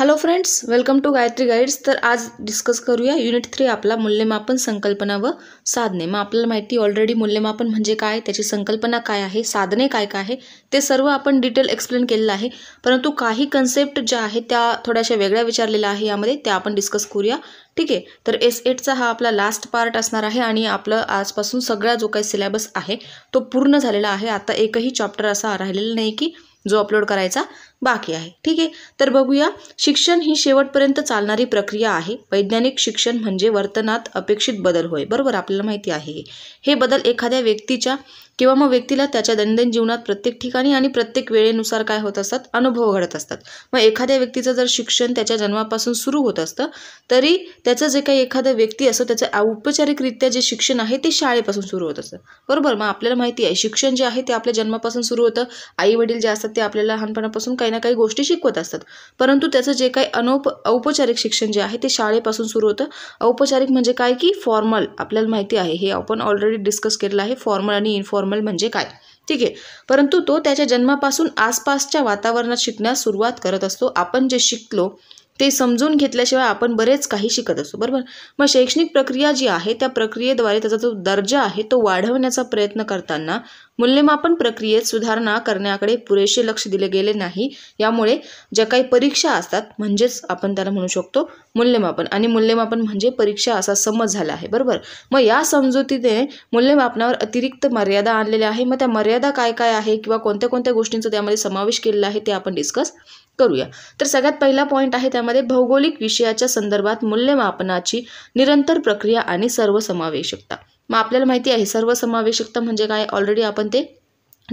hello friends welcome to Gayatri guides तर आज discuss करूया युनिट थ्री आपला मूल्यमापन संकल्पना व साधने मग आपल्याला माहिती ऑलरेडी मूल्यमापन म्हणजे काय त्याची संकल्पना काय आहे साधने काय काय आहे ते सर्व आपण डिटेल एक्सप्लेन केलेलं आहे परंतु काही कन्सेप्ट ज्या आहेत त्या थोड्याशा वेगळ्या विचारलेल्या आहे यामध्ये त्या आपण डिस्कस करूया ठीक आहे तर एस एटचा हा आपला लास्ट पार्ट असणार आहे आणि आपलं आजपासून सगळा जो काही सिलेबस आहे तो पूर्ण झालेला आहे आता एकही चॅप्टर असा राहिलेला नाही की जो अपलोड करायचा बाकी आहे ठीक आहे तर बघूया शिक्षण ही शेवटपर्यंत चालणारी प्रक्रिया आहे वैज्ञानिक शिक्षण म्हणजे वर्तनात अपेक्षित बदल होय बरोबर आपल्याला माहिती आहे हे बदल एखाद्या व्यक्तीच्या किंवा मग व्यक्तीला त्याच्या दैनंदिन जीवनात प्रत्येक ठिकाणी आणि प्रत्येक वेळेनुसार काय होत असतात अनुभव घडत असतात मग एखाद्या व्यक्तीचं जर शिक्षण त्याच्या जन्मापासून सुरू होत असतं तरी त्याचं जे काही एखादं व्यक्ती असतो त्याचं औपचारिकरित्या जे शिक्षण आहे ते शाळेपासून सुरू होत असतं बरोबर मग आपल्याला माहिती आहे शिक्षण जे आहे ते आपल्या जन्मापासून सुरू होतं आई वडील जे असतात ते आपल्याला लहानपणापासून काही काही ना काही गोष्टी शिकवत असतात परंतु त्याचं जे काही अनौप औपचारिक शिक्षण जे आहे ते शाळेपासून सुरू होतं औपचारिक म्हणजे काय की फॉर्मल आपल्याला माहिती आहे हे आपण ऑलरेडी डिस्कस केलेलं आहे फॉर्मल आणि इनफॉर्मल म्हणजे काय ठीक आहे परंतु तो त्याच्या जन्मापासून आसपासच्या वातावरणात शिकण्यास सुरुवात करत असतो आपण जे शिकलो ते समजून घेतल्याशिवाय आपण बरेच काही शिकत असतो बरोबर मग शैक्षणिक प्रक्रिया जी आहे त्या प्रक्रियेद्वारे त्याचा जो दर्जा आहे तो वाढवण्याचा प्रयत्न करताना मूल्यमापन प्रक्रियेत सुधारणा करण्याकडे पुरेसे लक्ष दिले गेले नाही यामुळे ज्या काही परीक्षा असतात म्हणजेच आपण त्याला म्हणू शकतो मूल्यमापन आणि मूल्यमापन म्हणजे परीक्षा असा समज झाला आहे बरोबर मग या समजुतीने मूल्यमापनावर अतिरिक्त मर्यादा आणलेल्या आहे मग त्या मर्यादा काय काय आहे किंवा कोणत्या कोणत्या गोष्टींचा त्यामध्ये समावेश केलेला आहे ते आपण डिस्कस करूया तर सगळ्यात पहिला पॉईंट आहे त्यामध्ये भौगोलिक विषयाच्या संदर्भात मूल्यमापनाची निरंतर प्रक्रिया आणि सर्वसमावेशकता मग आपल्याला माहिती आहे सर्वसमावेशकता म्हणजे काय ऑलरेडी आपण ते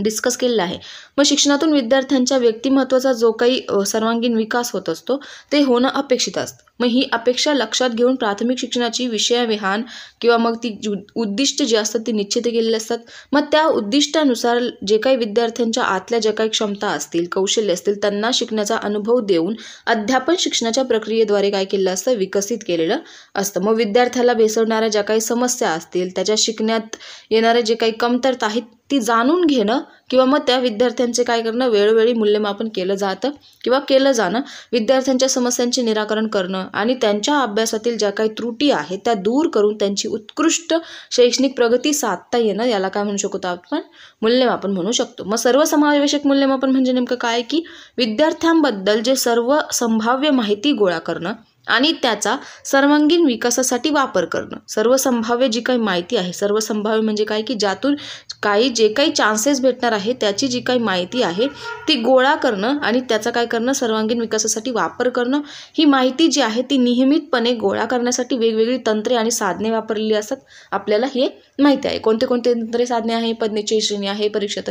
डिस्कस केलेलं आहे मग शिक्षणातून विद्यार्थ्यांच्या व्यक्तिमत्वाचा जो काही सर्वांगीण विकास होत असतो ते होणं अपेक्षित असतं मग ही अपेक्षा लक्षात घेऊन प्राथमिक शिक्षणाची विषयाविहान किंवा मग ती उद्दिष्ट जी असतात ती निश्चित केलेली असतात मग त्या उद्दिष्टानुसार जे काही विद्यार्थ्यांच्या आतल्या ज्या काही क्षमता असतील कौशल्य असतील त्यांना शिकण्याचा अनुभव देऊन अध्यापन शिक्षणाच्या प्रक्रियेद्वारे काय केलेलं असतं विकसित केलेलं असतं मग विद्यार्थ्याला भेसवणाऱ्या ज्या काही समस्या असतील त्याच्या शिकण्यात येणारे जे काही कमतरता आहेत ती जाणून घेणं किंवा मग त्या विद्यार्थ्यांचे काय करणं वेळोवेळी मूल्यमापन केलं जातं किंवा केलं जाणं विद्यार्थ्यांच्या समस्यांचे निराकरण करणं आणि त्यांच्या अभ्यासातील ज्या काही त्रुटी आहेत त्या दूर करून त्यांची उत्कृष्ट शैक्षणिक प्रगती साधता येणं याला काय म्हणू शकतो आपण मूल्यमापन म्हणू शकतो मग सर्व समावेशक मूल्यमापन म्हणजे नेमकं काय की विद्यार्थ्यांबद्दल जे सर्व संभाव्य माहिती गोळा करणं आणि त्याचा सर्वांगीण विकासासाठी वापर करणं सर्वसंभाव्य जी काही माहिती आहे सर्व संभाव्य म्हणजे काय की ज्यातून काही जे काही चान्सेस भेटणार आहे त्याची जी काही माहिती आहे ती गोळा करणं आणि त्याचा काय करणं सर्वांगीण विकासासाठी वापर करणं ही माहिती जी आहे ती नियमितपणे गोळा करण्यासाठी वेगवेगळी तंत्रे आणि साधने वापरलेली असतात आपल्याला हे माहिती आहे कोणते कोणते तंत्रे साधने आहे पदनेची श्रेणी आहे परीक्षा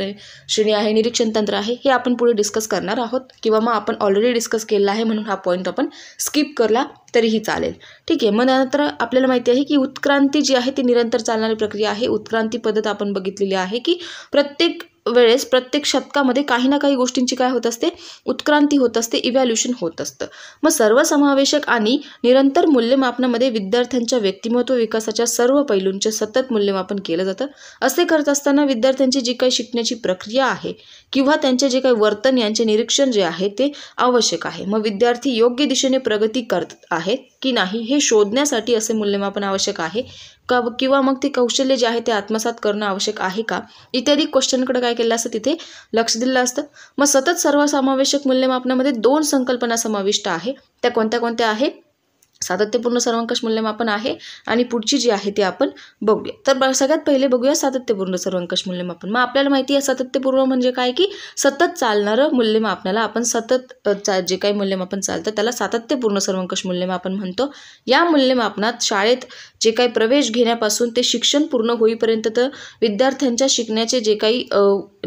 श्रेणी आहे निरीक्षण तंत्र आहे हे आपण पुढे डिस्कस करणार आहोत किंवा मग आपण ऑलरेडी डिस्कस केलेला आहे म्हणून हा पॉईंट आपण स्किप करला तरीही चालेल ठीक आहे मग नंतर आपल्याला माहिती आहे की उत्क्रांती जी आहे ती निरंतर चालणारी प्रक्रिया आहे उत्क्रांती पद्धत आपण बघितलेली आहे की प्रत्येक वेळेस प्रत्येक शतकामध्ये काही ना काही गोष्टींची काय होत असते उत्क्रांती होत असते इव्हॅल्युशन होत असतं मग सर्वसमावेशक आणि निरंतर मूल्यमापनामध्ये विद्यार्थ्यांच्या व्यक्तिमत्व विकासाच्या सर्व पैलूंचे सतत मूल्यमापन केलं जातं असे करत असताना विद्यार्थ्यांची जी काही शिकण्याची प्रक्रिया आहे किंवा त्यांचे जे काही वर्तन यांचे निरीक्षण जे आहे ते आवश्यक आहे मग विद्यार्थी योग्य दिशेने प्रगती करत आहेत की नाही हे शोधण्यासाठी असे मूल्यमापन आवश्यक आहे का किंवा मग ते कौशल्य जे आहे ते आत्मसात करणं आवश्यक आहे का इत्यादी क्वेश्चनकडे काय केलं असतं तिथे लक्ष दिलं असतं मग सतत सर्वसमावेशक मूल्यमापनामध्ये दोन संकल्पना समाविष्ट आहे त्या कोणत्या कोणत्या आहेत सातत्यपूर्ण सर्वंकष मूल्यमापन आहे आणि पुढची जी आहे ती आपण बघूया तर सगळ्यात पहिले बघूया सातत्यपूर्ण सर्वंकष मूल्यमापन मग आपल्याला माहिती आहे सातत्यपूर्ण म्हणजे काय की सतत चालणारं मूल्यमापनाला आपण सतत जे काही मूल्यमापन चालतं त्याला सातत्यपूर्ण सर्वंकष मूल्यमापन म्हणतो या मूल्यमापनात शाळेत जे काही प्रवेश घेण्यापासून ते शिक्षण पूर्ण होईपर्यंत तर विद्यार्थ्यांच्या शिकण्याचे जे काही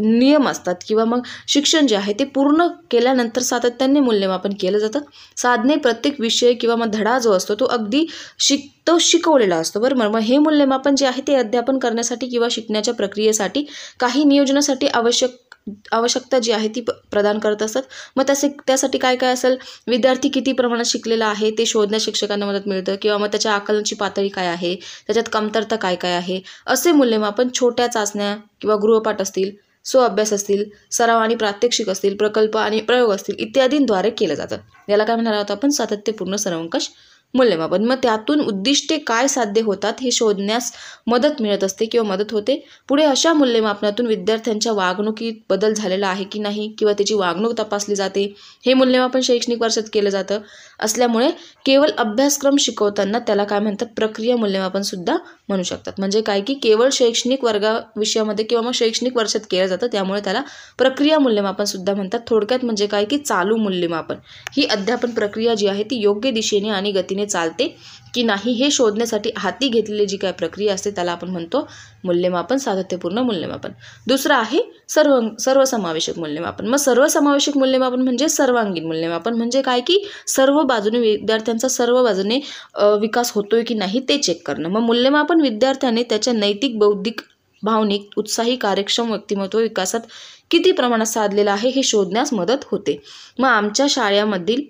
नियम असतात किंवा मग शिक्षण जे आहे ते पूर्ण केल्यानंतर सातत्याने मूल्यमापन केलं जातं साधने प्रत्येक विषय किंवा मग धडा जो असतो तो अगदी शिक तो शिकवलेला असतो बरोबर मग हे मूल्यमापन जे आहे ते अध्यापन करण्यासाठी किंवा शिकण्याच्या प्रक्रियेसाठी काही नियोजनासाठी आवश्यक आवश्यकता जी आहे ती प्रदान करत असतात मग त्याचे त्यासाठी काय काय असेल विद्यार्थी किती प्रमाणात शिकलेला आहे ते शोधण्यास शिक्षकांना मदत मिळतं किंवा मग त्याच्या आकलनाची पातळी काय आहे त्याच्यात कमतरता काय काय आहे असे मूल्यमापन छोट्या चाचण्या किंवा गृहपाठ असतील स्वअभ्यास अभ्यास असतील सराव आणि प्रात्यक्षिक असतील प्रकल्प आणि प्रयोग असतील इत्यादींद्वारे केलं जातं याला काय म्हणणार आहोत आपण सातत्यपूर्ण सर्वंकष मूल्यमापन मग त्यातून उद्दिष्टे काय साध्य होतात हे शोधण्यास मदत मिळत असते किंवा मदत होते पुढे अशा मूल्यमापनातून विद्यार्थ्यांच्या वागणुकीत बदल झालेला आहे की नाही किंवा त्याची वागणूक तपासली जाते हे मूल्यमापन शैक्षणिक वर्षात केलं जातं असल्यामुळे केवळ अभ्यासक्रम शिकवताना त्याला काय म्हणतात प्रक्रिया मूल्यमापन सुद्धा म्हणू शकतात म्हणजे काय की केवळ शैक्षणिक वर्गा विषयामध्ये किंवा मग शैक्षणिक वर्षात केलं जातं त्यामुळे त्याला प्रक्रिया मूल्यमापन सुद्धा म्हणतात थोडक्यात म्हणजे काय की चालू मूल्यमापन ही अध्यापन प्रक्रिया जी आहे ती योग्य दिशेने आणि गती पद्धतीने चालते की नाही हे शोधण्यासाठी हाती घेतलेली जी काय प्रक्रिया असते त्याला आपण म्हणतो मूल्यमापन सातत्यपूर्ण मूल्यमापन दुसरं आहे सर्व सर्वसमावेशक मूल्यमापन मग सर्वसमावेशक मूल्यमापन म्हणजे सर्वांगीण मूल्यमापन म्हणजे काय की सर्व बाजूने विद्यार्थ्यांचा सर्व बाजूने विकास होतोय की नाही ते चेक करणं मग मूल्यमापन विद्यार्थ्याने त्याच्या नैतिक बौद्धिक भावनिक उत्साही कार्यक्षम व्यक्तिमत्व विकासात किती प्रमाणात साधलेलं आहे हे शोधण्यास मदत होते मग आमच्या शाळेमधील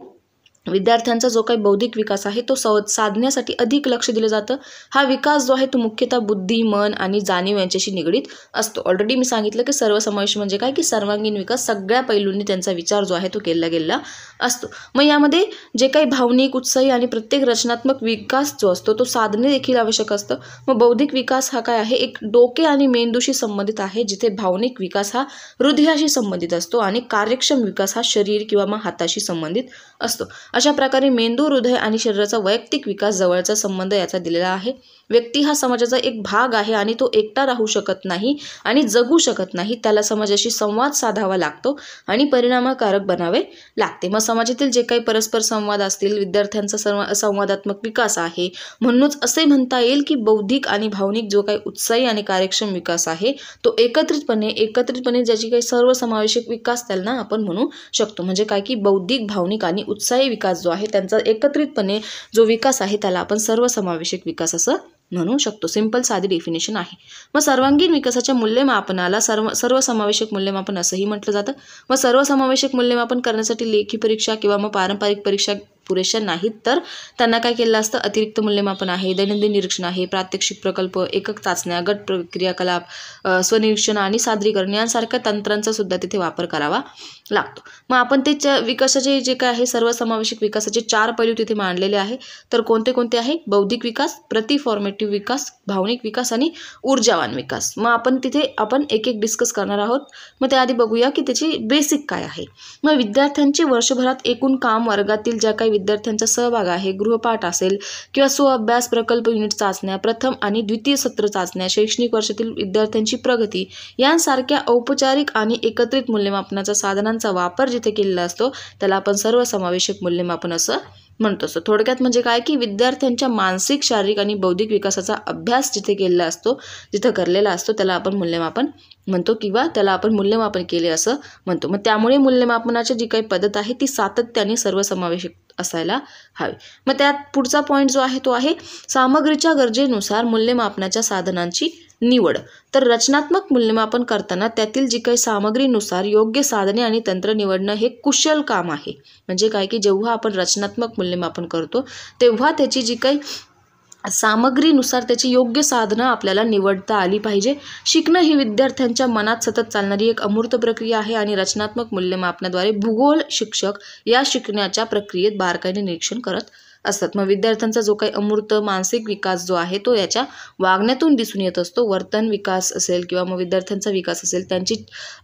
विद्यार्थ्यांचा जो काही बौद्धिक विकास आहे तो सव साधण्यासाठी अधिक लक्ष दिलं जातं हा विकास जो आहे तो मुख्यतः बुद्धी मन आणि जाणीव यांच्याशी निगडीत असतो ऑलरेडी मी सांगितलं की सर्वसमावेश म्हणजे काय की सर्वांगीण विकास सगळ्या पैलूंनी त्यांचा विचार जो आहे तो केला गेलेला असतो मग यामध्ये जे काही भावनिक उत्साही आणि प्रत्येक रचनात्मक विकास जो असतो तो साधने देखील आवश्यक असतं मग बौद्धिक विकास हा काय आहे एक डोके आणि मेंदूशी संबंधित आहे जिथे भावनिक विकास हा हृदयाशी संबंधित असतो आणि कार्यक्षम विकास हा शरीर किंवा मग हाताशी संबंधित असतो अशा प्रकारे मेंदू हृदय आणि शरीराचा वैयक्तिक विकास जवळचा संबंध याचा दिलेला आहे व्यक्ती हा समाजाचा एक भाग आहे आणि तो एकटा राहू शकत नाही आणि जगू शकत नाही त्याला समाजाशी संवाद साधावा लागतो आणि परिणामकारक बनावे लागते मग समाजातील जे काही परस्पर संवाद असतील विद्यार्थ्यांचा सर्व संवादात्मक विकास आहे म्हणूनच असे म्हणता येईल की बौद्धिक आणि भावनिक जो काही उत्साही आणि कार्यक्षम विकास आहे तो एकत्रितपणे एकत्रितपणे ज्याची काही सर्वसमावेशक विकास त्यांना आपण म्हणू शकतो म्हणजे काय की बौद्धिक भावनिक आणि उत्साही विकास जो आहे त्यांचा एकत्रितपणे जो विकास आहे त्याला आपण सर्वसमावेशक विकास असं म्हणू शकतो सिंपल साधी डेफिनेशन आहे मग सर्वांगीण विकासाच्या मूल्यमापनाला सर्व सर्वसमावेशक मूल्यमापन असंही म्हटलं जातं व सर्वसमावेशक मूल्यमापन करण्यासाठी लेखी परीक्षा किंवा मग पारंपरिक परीक्षा पुरेशा नाहीत तर त्यांना काय केलं असतं अतिरिक्त मूल्यमापन आहे दैनंदिन निरीक्षण आहे प्रात्यक्षिक प्रकल्प एकक चाचण्या गट प्रक्रियाकलाप स्वनिरीक्षण आणि सादरीकरण यांसारख्या तंत्रांचा सुद्धा तिथे वापर करावा लागतो मग आपण ते च विकासाचे जे काय आहे सर्वसमावेशक विकासाचे चार पैलू तिथे मांडलेले आहे तर कोणते कोणते आहे बौद्धिक विकास प्रतिफॉर्मेटिव्ह विकास भावनिक विकास आणि ऊर्जावान विकास मग आपण तिथे आपण एक एक डिस्कस करणार आहोत मग त्याआधी बघूया की त्याची बेसिक काय आहे मग विद्यार्थ्यांचे वर्षभरात एकूण काम वर्गातील ज्या काही विद्यार्थ्यांचा सहभाग आहे गृहपाठ असेल किंवा स्वअभ्यास प्रकल्प युनिट चाचण्या प्रथम आणि द्वितीय सत्र चाचण्या शैक्षणिक वर्षातील विद्यार्थ्यांची प्रगती यांसारख्या औपचारिक आणि एकत्रित मूल्यमापनाचा साधना घटकांचा वापर जिथे केलेला असतो त्याला आपण सर्वसमावेशक मूल्यमापन असं म्हणतो असतो थोडक्यात म्हणजे काय की विद्यार्थ्यांच्या मानसिक शारीरिक आणि बौद्धिक विकासाचा अभ्यास जिथे केलेला असतो जिथं करलेला असतो त्याला आपण मूल्यमापन म्हणतो किंवा त्याला आपण मूल्यमापन केले असं म्हणतो मग त्यामुळे मूल्यमापनाची जी काही पद्धत आहे ती सातत्याने सर्वसमावेशक असायला हवी मग त्यात पुढचा पॉईंट जो आहे तो आहे सामग्रीच्या गरजेनुसार मूल्यमापनाच्या साधनांची निवड तर रचनात्मक मूल्यमापन करताना त्यातील जी काही सामग्रीनुसार योग्य साधने आणि तंत्र निवडणं हे कुशल काम आहे म्हणजे काय की जेव्हा आपण रचनात्मक मूल्यमापन करतो तेव्हा त्याची जी काही सामग्रीनुसार त्याची योग्य साधनं आपल्याला निवडता आली पाहिजे शिकणं ही विद्यार्थ्यांच्या मनात सतत चालणारी एक अमूर्त प्रक्रिया आहे आणि रचनात्मक मूल्यमापनाद्वारे भूगोल शिक्षक या शिकण्याच्या प्रक्रियेत बारकाईने निरीक्षण करत असतात मग विद्यार्थ्यांचा जो काही अमूर्त मानसिक विकास जो आहे तो याच्या वागण्यातून दिसून येत असतो वर्तन विकास असेल किंवा मग विद्यार्थ्यांचा विकास असेल त्यांची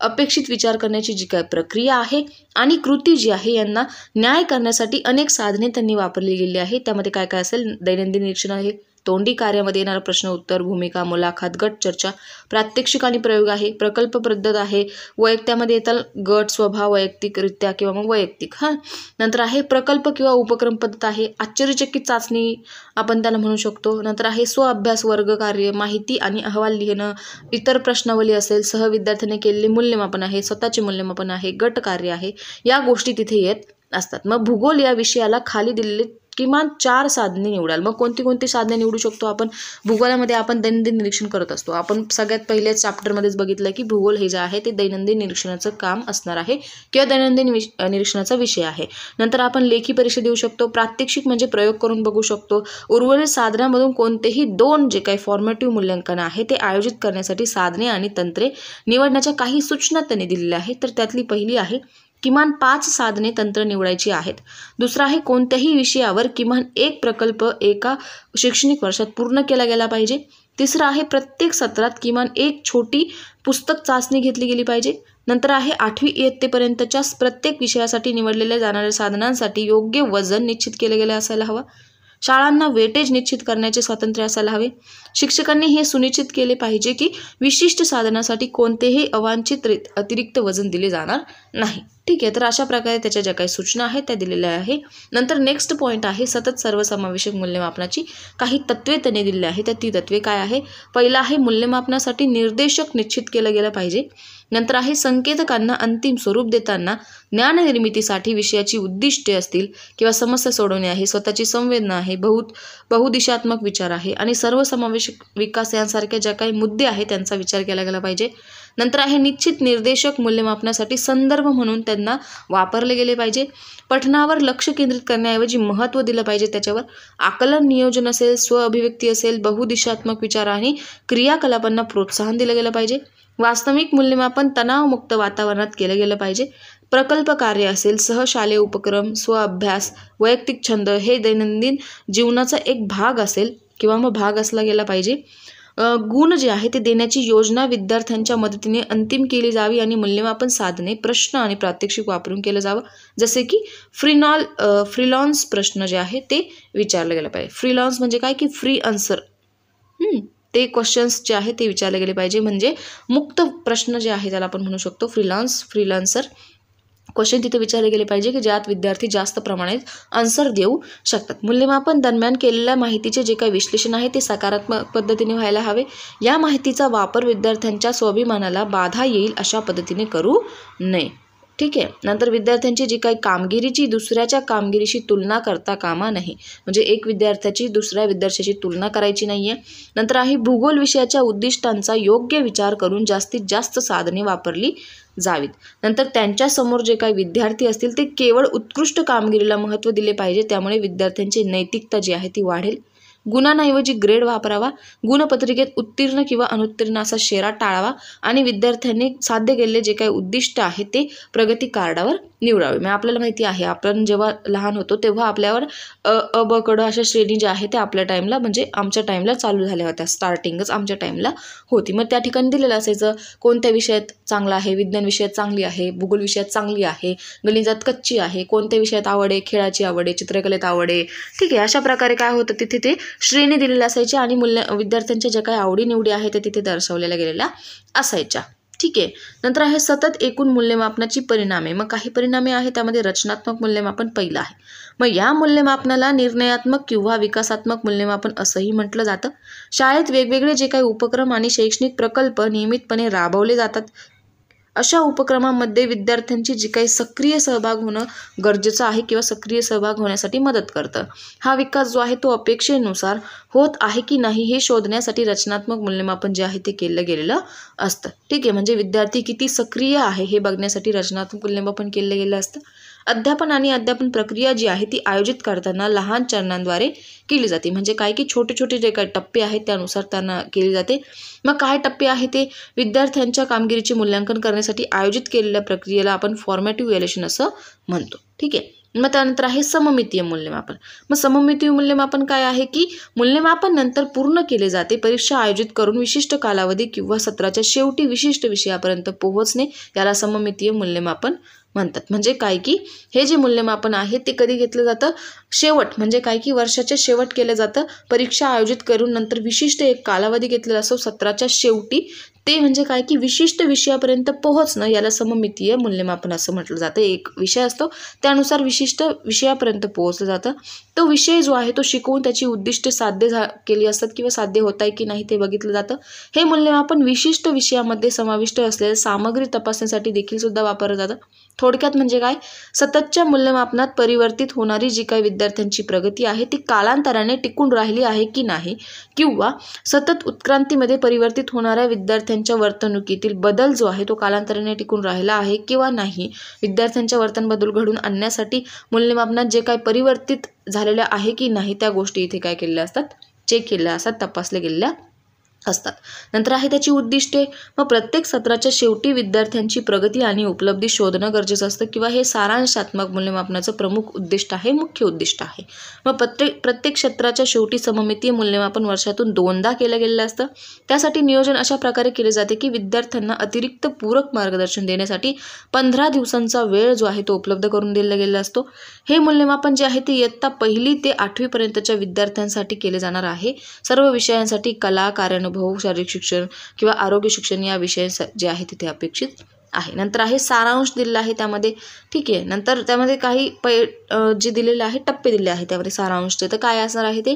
अपेक्षित विचार करण्याची जी काय प्रक्रिया आहे आणि कृती जी आहे यांना न्याय करण्यासाठी अनेक साधने त्यांनी वापरली गेली आहे त्यामध्ये काय काय असेल दैनंदिन निरीक्षण आहे तोंडी कार्यामध्ये येणारा प्रश्न उत्तर भूमिका मुलाखत गट चर्चा प्रात्यक्षिक आणि प्रयोग आहे प्रकल्प पद्धत आहे वैयक्त्यामध्ये येतात गट स्वभाव वैयक्तिकरित्या किंवा मग वैयक्तिक हां नंतर आहे प्रकल्प किंवा उपक्रम पद्धत आहे आश्चर्यचकित चाचणी आपण त्याला म्हणू शकतो नंतर आहे स्वअभ्यास वर्ग कार्य माहिती आणि अहवाल लिहिणं इतर प्रश्नावली असेल सहविद्यार्थ्याने केलेले मूल्यमापन आहे स्वतःचे मूल्यमापन आहे गट कार्य आहे या गोष्टी तिथे येत असतात मग भूगोल या विषयाला खाली दिलेले किमान चार साधने निवडाल मग कोणती कोणती साधने निवडू शकतो आपण भूगोलामध्ये आपण दैनंदिन निरीक्षण करत असतो आपण सगळ्यात पहिल्याच चॅप्टरमध्येच बघितलं की भूगोल हे जे आहे ते दैनंदिन निरीक्षणाचं काम असणार आहे किंवा दैनंदिन निरीक्षणाचा विषय आहे नंतर आपण लेखी परीक्षा देऊ शकतो प्रात्यक्षिक म्हणजे प्रयोग करून बघू शकतो उर्वरित साधनामधून कोणतेही दोन जे काही फॉर्मॅटिव्ह मूल्यांकन आहे ते आयोजित करण्यासाठी साधने आणि तंत्रे निवडण्याच्या काही सूचना त्यांनी दिलेल्या आहेत तर त्यातली पहिली आहे किमान पाच साधने तंत्र निवडायची आहेत दुसरा आहे कोणत्याही विषयावर किमान एक प्रकल्प एका शैक्षणिक वर्षात पूर्ण केला गेला पाहिजे तिसरा आहे प्रत्येक सत्रात किमान एक छोटी पुस्तक चाचणी घेतली गेली पाहिजे नंतर आहे आठवी इयत्तेपर्यंतच्या प्रत्येक विषयासाठी निवडलेल्या जाणाऱ्या साधनांसाठी योग्य वजन निश्चित केले गेले असायला हवं शाळांना वेटेज निश्चित करण्याचे स्वातंत्र्य असायला हवे शिक्षकांनी हे सुनिश्चित केले पाहिजे की विशिष्ट साधनासाठी कोणतेही अवांछित अतिरिक्त वजन दिले जाणार नाही ठीक आहे तर अशा प्रकारे त्याच्या ज्या काही सूचना आहेत त्या दिलेल्या आहे नंतर नेक्स्ट पॉईंट आहे सतत सर्वसमावेशक मूल्यमापनाची काही तत्वे त्याने दिलेली आहे तर ती तत्वे काय आहे पहिला आहे मूल्यमापनासाठी निर्देशक निश्चित केलं गेलं पाहिजे नंतर आहे संकेतकांना अंतिम स्वरूप देताना ज्ञाननिर्मितीसाठी विषयाची उद्दिष्टे असतील किंवा समस्या सोडवणे आहे स्वतःची संवेदना आहे बहु बहुदिशात्मक विचार आहे आणि सर्वसमावेशक विकास यांसारख्या ज्या काही मुद्दे आहेत त्यांचा विचार केला गेला पाहिजे नंतर आहे निश्चित निर्देशक मूल्यमापनासाठी संदर्भ म्हणून त्यांना वापरले गेले पाहिजे पठणावर लक्ष केंद्रित करण्याऐवजी महत्त्व दिलं पाहिजे त्याच्यावर आकलन नियोजन असेल स्वअभिव्यक्ती असेल बहुदिशात्मक विचार आणि क्रियाकलापांना प्रोत्साहन दिलं गेलं पाहिजे वास्तविक मूल्यमापन तणावमुक्त वातावरणात केलं गेलं पाहिजे प्रकल्प कार्य असेल सहशालेय उपक्रम स्वअभ्यास वैयक्तिक छंद हे दैनंदिन जीवनाचा एक भाग असेल किंवा मग भाग असला गेला पाहिजे गुण जे आहे ते देण्याची योजना विद्यार्थ्यांच्या मदतीने अंतिम केली जावी आणि मूल्यमापन साधने प्रश्न आणि प्रात्यक्षिक वापरून केलं जावं जसे की फ्रीनॉल फ्रीलॉन्स प्रश्न जे आहे ते विचारलं गेलं पाहिजे फ्रीलॉन्स म्हणजे काय की फ्री आन्सर ते क्वेश्चन्स जे आहे ते विचारले गेले पाहिजे म्हणजे मुक्त प्रश्न जे आहे त्याला आपण म्हणू शकतो फ्रीलान्स फ्रीलान्सर क्वेश्चन तिथे विचारले गेले पाहिजे की ज्यात विद्यार्थी जास्त प्रमाणात आन्सर देऊ शकतात मूल्यमापन दरम्यान केलेल्या माहितीचे जे काही विश्लेषण आहे ते सकारात्मक पद्धतीने व्हायला हवे या माहितीचा वापर विद्यार्थ्यांच्या स्वाभिमानाला बाधा येईल अशा पद्धतीने करू नये ठीक आहे नंतर विद्यार्थ्यांची जी काही कामगिरीची दुसऱ्याच्या कामगिरीशी तुलना करता कामा नाही म्हणजे एक विद्यार्थ्याची दुसऱ्या विद्यार्थ्याची तुलना करायची नाही आहे नंतर आहे भूगोल विषयाच्या उद्दिष्टांचा योग्य विचार करून जास्तीत जास्त साधने वापरली जावीत नंतर त्यांच्यासमोर जे काही विद्यार्थी असतील ते केवळ उत्कृष्ट कामगिरीला महत्त्व दिले पाहिजे त्यामुळे विद्यार्थ्यांची नैतिकता जी आहे ती वाढेल गुणांऐवजी ग्रेड वापरावा गुणपत्रिकेत उत्तीर्ण किंवा अनुत्तीर्ण असा शेरा टाळावा आणि विद्यार्थ्यांनी साध्य केलेले जे काही उद्दिष्ट आहे ते प्रगती कार्डावर निवडावे म्हणजे आपल्याला माहिती आहे आपण जेव्हा लहान होतो तेव्हा आपल्यावर अ ब कड अशा श्रेणी ज्या आहे त्या आपल्या टाईमला म्हणजे आमच्या टाईमला चालू झाल्या होत्या स्टार्टिंगच आमच्या टाईमला होती मग त्या ठिकाणी दिलेलं असायचं कोणत्या विषयात चांगला आहे विज्ञान विषयात चांगली आहे भूगोल विषयात चांगली आहे गणिजात कच्ची आहे कोणत्या विषयात आवड आहे खेळाची आवड आहे चित्रकलेत आवड आहे ठीक आहे अशा प्रकारे काय होतं तिथे ते श्रेणी दिलेल्या असायच्या आणि मूल्य विद्यार्थ्यांच्या ज्या काही आवडीनिवडी आहेत त्या तिथे दर्शवलेल्या गेलेल्या असायच्या ठीक आहे नंतर आहे सतत एकूण मूल्यमापनाची परिणामे मग काही परिणामे आहेत त्यामध्ये रचनात्मक मूल्यमापन पहिलं आहे मग या मूल्यमापनाला निर्णयात्मक किंवा विकासात्मक मूल्यमापन असंही म्हटलं जातं शाळेत वेगवेगळे जे काही उपक्रम आणि शैक्षणिक प्रकल्प नियमितपणे राबवले जातात अशा उपक्रमामध्ये विद्यार्थ्यांची जी काही सक्रिय सहभाग होणं गरजेचं आहे किंवा सक्रिय सहभाग होण्यासाठी मदत करतं हा विकास जो आहे तो अपेक्षेनुसार होत आहे की नाही हे शोधण्यासाठी रचनात्मक मूल्यमापन जे आहे ते केलं गेलेलं असतं ठीक आहे म्हणजे विद्यार्थी किती सक्रिय आहे हे बघण्यासाठी रचनात्मक मूल्यमापन केलं गेलं असतं अध्यापन आणि अध्यापन प्रक्रिया जी आहे ती आयोजित करताना लहान चरणांद्वारे केली जाते म्हणजे काय की छोटे छोटे जे काही टप्पे आहेत त्यानुसार त्यांना केली जाते मग काय टप्पे आहे ते विद्यार्थ्यांच्या कामगिरीचे मूल्यांकन करण्यासाठी आयोजित केलेल्या प्रक्रियेला आपण फॉर्मॅटिव्ह व्हॅल्युशन असं म्हणतो ठीक आहे मग त्यानंतर आहे सममितीय मूल्यमापन मग सममितीय मूल्यमापन काय आहे की मूल्यमापन नंतर पूर्ण केले जाते परीक्षा आयोजित करून विशिष्ट कालावधी किंवा सत्राच्या शेवटी विशिष्ट विषयापर्यंत पोहोचणे याला सममितीय मूल्यमापन म्हणतात म्हणजे काय की हे जे मूल्यमापन आहे ते कधी घेतलं जातं शेवट म्हणजे काय की वर्षाच्या शेवट केलं जातं परीक्षा आयोजित करून नंतर विशिष्ट एक कालावधी घेतलेला असतो सतराच्या शेवटी ते म्हणजे काय की विशिष्ट विषयापर्यंत पोहोचणं याला सममितीय मूल्यमापन असं म्हटलं जातं एक विषय असतो त्यानुसार विशिष्ट विषयापर्यंत पोहोचलं जातं तो विषय जो आहे तो शिकवून त्याची उद्दिष्ट साध्य झा केली असतात किंवा साध्य होत आहे की नाही ते बघितलं जातं हे मूल्यमापन विशिष्ट विषयामध्ये समाविष्ट असलेल्या सामग्री तपासण्यासाठी देखील सुद्धा वापरलं जातं थोडक्यात म्हणजे काय सततच्या मूल्यमापनात परिवर्तित होणारी जी काही विद्यार्थ्यांची प्रगती आहे ती कालांतराने टिकून राहिली आहे की नाही किंवा सतत उत्क्रांतीमध्ये परिवर्तित होणाऱ्या विद्यार्थ्यांच्या वर्तणुकीतील बदल जो आहे तो कालांतराने टिकून राहिला आहे किंवा नाही विद्यार्थ्यांच्या वर्तन बदल घडून आणण्यासाठी मूल्यमापनात जे काही परिवर्तित झालेलं आहे की नाही त्या गोष्टी इथे काय केलेल्या असतात चेक केलेल्या असतात तपासल्या गेलेल्या असतात नंतर आहे त्याची उद्दिष्टे मग प्रत्येक सत्राच्या शेवटी विद्यार्थ्यांची प्रगती आणि उपलब्धी शोधणं गरजेचं असतं किंवा हे सारांशात्मक मूल्यमापनाचं प्रमुख उद्दिष्ट आहे मुख्य उद्दिष्ट आहे मग प्रत्येक प्रत्येक क्षेत्राच्या शेवटी सममितीय मूल्यमापन वर्षातून दोनदा केलं गेलेलं असतं त्यासाठी नियोजन अशा प्रकारे केले जाते की विद्यार्थ्यांना अतिरिक्त पूरक मार्गदर्शन देण्यासाठी पंधरा दिवसांचा वेळ जो आहे तो उपलब्ध करून दिला गेलेला असतो हे मूल्यमापन जे आहे ते इयत्ता पहिली ते आठवीपर्यंतच्या विद्यार्थ्यांसाठी केले जाणार आहे सर्व विषयांसाठी कला कार्यानुभव भाऊ शारीरिक शिक्षण किंवा आरोग्य शिक्षण या विषय जे आहे तिथे अपेक्षित आहे नंतर आहे सारांश दिलेला आहे त्यामध्ये ठीक आहे नंतर त्यामध्ये काही पै जे दिलेले आहे टप्पे दिले आहे त्यामध्ये सारांश तर काय असणार आहे ते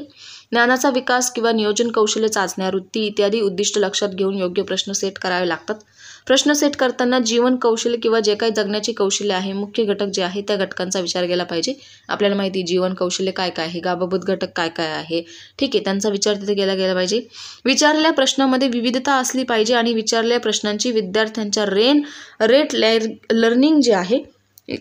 ज्ञानाचा विकास किंवा नियोजन कौशल्य चाचण्या वृत्ती इत्यादी उद्दिष्ट लक्षात घेऊन योग्य प्रश्न सेट करावे लागतात प्रश्न सेट करताना जीवन कौशल्य किंवा जे काही जगण्याची कौशल्य आहे मुख्य घटक जे आहे त्या घटकांचा विचार केला पाहिजे आपल्याला माहिती जीवन कौशल्य काय काय आहे गाबाभूत घटक काय काय आहे ठीक आहे त्यांचा विचार तिथे केला गेला पाहिजे विचारलेल्या प्रश्नामध्ये विविधता असली पाहिजे आणि विचारलेल्या प्रश्नांची विद्यार्थ्यांच्या रेन रेट लर्निंग जे आहे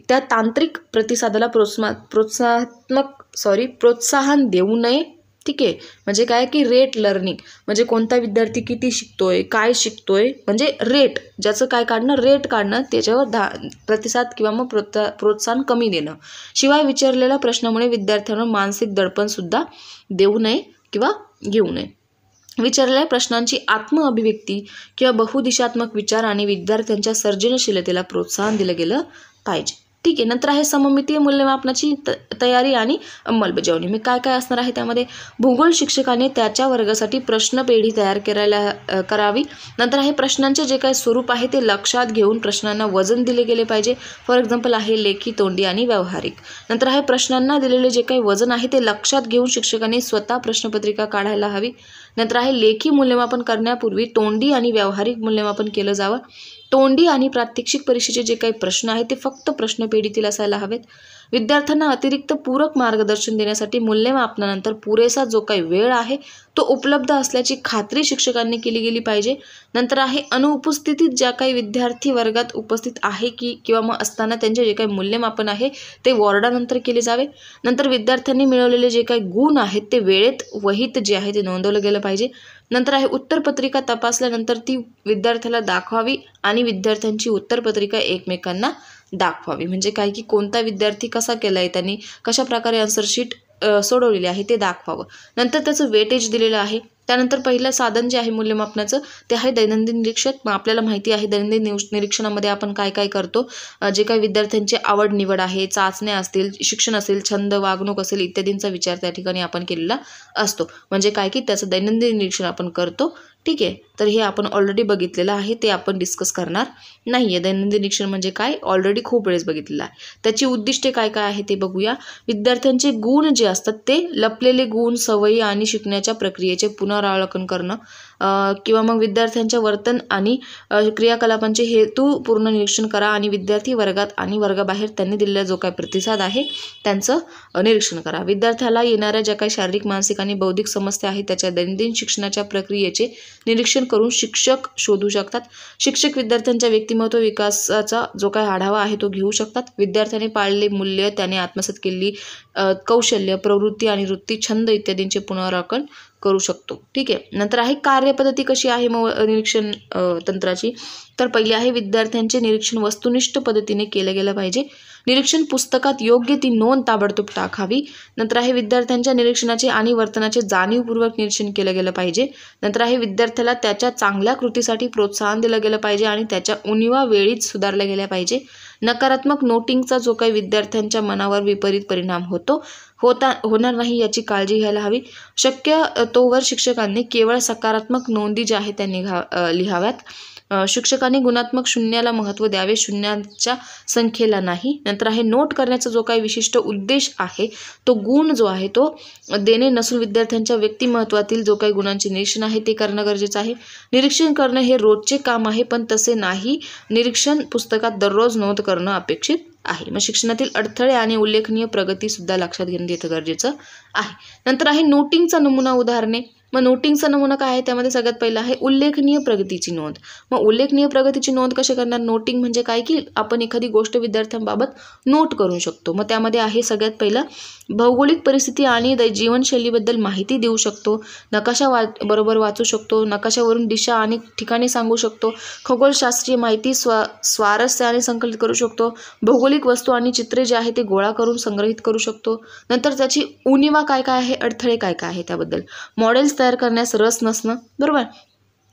त्या तांत्रिक प्रतिसादाला प्रोत्साह प्रोत्साहात्मक सॉरी प्रोत्साहन देऊ नये ठीक आहे म्हणजे काय की रेट लर्निंग म्हणजे कोणता विद्यार्थी किती शिकतोय काय शिकतोय म्हणजे रेट ज्याचं काय काढणं रेट काढणं त्याच्यावर धा प्रतिसाद किंवा मग प्रोत्सा प्रोत्साहन कमी देणं शिवाय विचारलेल्या प्रश्नामुळे विद्यार्थ्यांना मानसिक दडपणसुद्धा देऊ नये किंवा घेऊ नये विचारलेल्या प्रश्नांची आत्म अभिव्यक्ती किंवा बहुदिशात्मक विचार आणि विद्यार्थ्यांच्या सर्जनशीलतेला प्रोत्साहन दिलं गेलं पाहिजे ठीक आहे नंतर आहे सममितीय मूल्यमापनाची त तयारी आणि अंमलबजावणी मी काय काय असणार आहे त्यामध्ये भूगोल शिक्षकाने त्याच्या वर्गासाठी प्रश्न पेढी तयार करायला करावी नंतर आहे प्रश्नांचे जे काय स्वरूप आहे ते लक्षात घेऊन प्रश्नांना वजन दिले गेले पाहिजे फॉर एक्झाम्पल आहे लेखी तोंडी आणि व्यावहारिक नंतर आहे प्रश्नांना दिलेले जे काही वजन आहे ते लक्षात घेऊन शिक्षकांनी स्वतः प्रश्नपत्रिका काढायला हवी नंतर आहे लेखी मूल्यमापन करण्यापूर्वी तोंडी आणि व्यावहारिक मूल्यमापन केलं जावं तोंडी आणि प्रात्यक्षिक परीक्षेचे जे काही प्रश्न आहेत ते फक्त प्रश्नपेढीतील असायला हवेत विद्यार्थ्यांना अतिरिक्त पूरक मार्गदर्शन देण्यासाठी मूल्यमापनानंतर पुरेसा जो काही वेळ आहे तो उपलब्ध असल्याची खात्री शिक्षकांनी केली गेली पाहिजे नंतर आहे अनुपस्थितीत ज्या काही विद्यार्थी वर्गात उपस्थित आहे की किंवा मग असताना त्यांचे जे काही मूल्यमापन आहे ते वॉर्डानंतर केले जावे नंतर विद्यार्थ्यांनी मिळवलेले जे काही गुण आहेत ते वेळेत वहीत जे आहे ते नोंदवलं गेलं पाहिजे नंतर आहे उत्तरपत्रिका तपासल्यानंतर ती विद्यार्थ्याला दाखवावी आणि विद्यार्थ्यांची उत्तरपत्रिका एकमेकांना दाखवावी म्हणजे काय की कोणता विद्यार्थी कसा केला आहे त्यांनी कशाप्रकारे आन्सरशीट सोडवलेली आहे ते दाखवावं नंतर त्याचं वेटेज दिलेलं आहे त्यानंतर पहिलं साधन जे आहे मूल्यमापनाचं ते आहे दैनंदिन निरीक्षक मग आपल्याला माहिती आहे दैनंदिन निरीक्षणामध्ये आपण काय काय करतो जे काही विद्यार्थ्यांची आवड निवड आहे चाचण्या असतील शिक्षण असेल छंद वागणूक असेल इत्यादींचा विचार त्या ठिकाणी आपण केलेला असतो म्हणजे काय की त्याचं दैनंदिन निरीक्षण आपण करतो ठीक आहे तर हे आपण ऑलरेडी बघितलेलं आहे ते आपण डिस्कस करणार नाही आहे दैनंदिन निरीक्षण म्हणजे काय ऑलरेडी खूप वेळेस बघितलेलं आहे त्याची उद्दिष्टे काय काय आहे ते बघूया विद्यार्थ्यांचे गुण जे असतात ते लपलेले गुण सवयी आणि शिकण्याच्या प्रक्रियेचे पुनरावलोकन करणं किंवा मग विद्यार्थ्यांच्या वर्तन आणि क्रियाकलापांचे हेतू पूर्ण निरीक्षण करा आणि विद्यार्थी वर्गात आणि वर्गाबाहेर त्यांनी दिलेला जो काय प्रतिसाद आहे त्यांचं निरीक्षण करा विद्यार्थ्याला येणाऱ्या ज्या काही शारीरिक मानसिक आणि बौद्धिक समस्या आहेत त्याच्या दैनंदिन शिक्षणाच्या प्रक्रियेचे निरीक्षण करून शिक्षक शोधू शकतात शिक्षक विद्यार्थ्यांच्या व्यक्तिमत्व विकासाचा जो काही आढावा आहे तो घेऊ शकतात विद्यार्थ्यांनी पाळले मूल्य त्याने आत्मसात केलेली कौशल्य प्रवृत्ती आणि वृत्ती छंद इत्यादींचे पुनराकलन करू शकतो ठीक आहे नंतर आहे कार्यपद्धती कशी आहे मग निरीक्षण तंत्राची तर पहिली आहे विद्यार्थ्यांचे निरीक्षण वस्तुनिष्ठ पद्धतीने केलं गेलं पाहिजे निरीक्षण पुस्तकात योग्य ती नोंद ताबडतोब टाकावी नंतर आहे विद्यार्थ्यांच्या निरीक्षणाचे आणि वर्तनाचे जाणीवपूर्वक निरीक्षण केलं गेलं पाहिजे नंतर आहे विद्यार्थ्याला त्याच्या चांगल्या कृतीसाठी प्रोत्साहन दिलं गेलं पाहिजे आणि त्याच्या उणीवा वेळीच सुधारल्या गेल्या पाहिजे नकारात्मक नोटिंगचा जो काही विद्यार्थ्यांच्या मनावर विपरीत परिणाम होतो होता होणार नाही याची काळजी घ्यायला हवी शक्य तोवर शिक्षकांनी केवळ सकारात्मक नोंदी ज्या आहेत त्या निघा लिहाव्यात शिक्षकांनी गुणात्मक शून्याला महत्त्व द्यावे शून्याच्या संख्येला नाही नंतर आहे नोट करण्याचा जो काही विशिष्ट उद्देश आहे तो गुण जो आहे तो देणे नसून विद्यार्थ्यांच्या व्यक्तिमत्वातील जो काही गुणांचे निरीक्षण आहे ते करणं गरजेचं आहे निरीक्षण करणं हे रोजचे काम आहे पण तसे नाही निरीक्षण पुस्तकात दररोज नोंद करणं अपेक्षित आहे मग शिक्षणातील अडथळे आणि उल्लेखनीय प्रगतीसुद्धा लक्षात घेणं येतं गरजेचं आहे नंतर आहे नोटिंगचा नमुना उदाहरणे मग नोटिंगचा नमुना काय आहे त्यामध्ये सगळ्यात पहिला आहे उल्लेखनीय प्रगतीची नोंद मग उल्लेखनीय प्रगतीची नोंद कशी करणार नोटिंग म्हणजे काय की आपण एखादी गोष्ट विद्यार्थ्यांबाबत नोट करू शकतो मग त्यामध्ये आहे सगळ्यात पहिलं भौगोलिक परिस्थिती आणि जीवनशैलीबद्दल माहिती देऊ शकतो नकाशा वा बरोबर वाचू शकतो नकाशावरून दिशा आणि ठिकाणी सांगू शकतो खगोलशास्त्रीय माहिती स्वा स्वारस्य आणि संकलित करू शकतो भौगोलिक वस्तू आणि चित्रे जे आहे ते गोळा करून संग्रहित करू शकतो नंतर त्याची उणिवा काय काय आहे अडथळे काय काय आहे त्याबद्दल मॉडेल्स तयार करण्यास रस नसणं बरोबर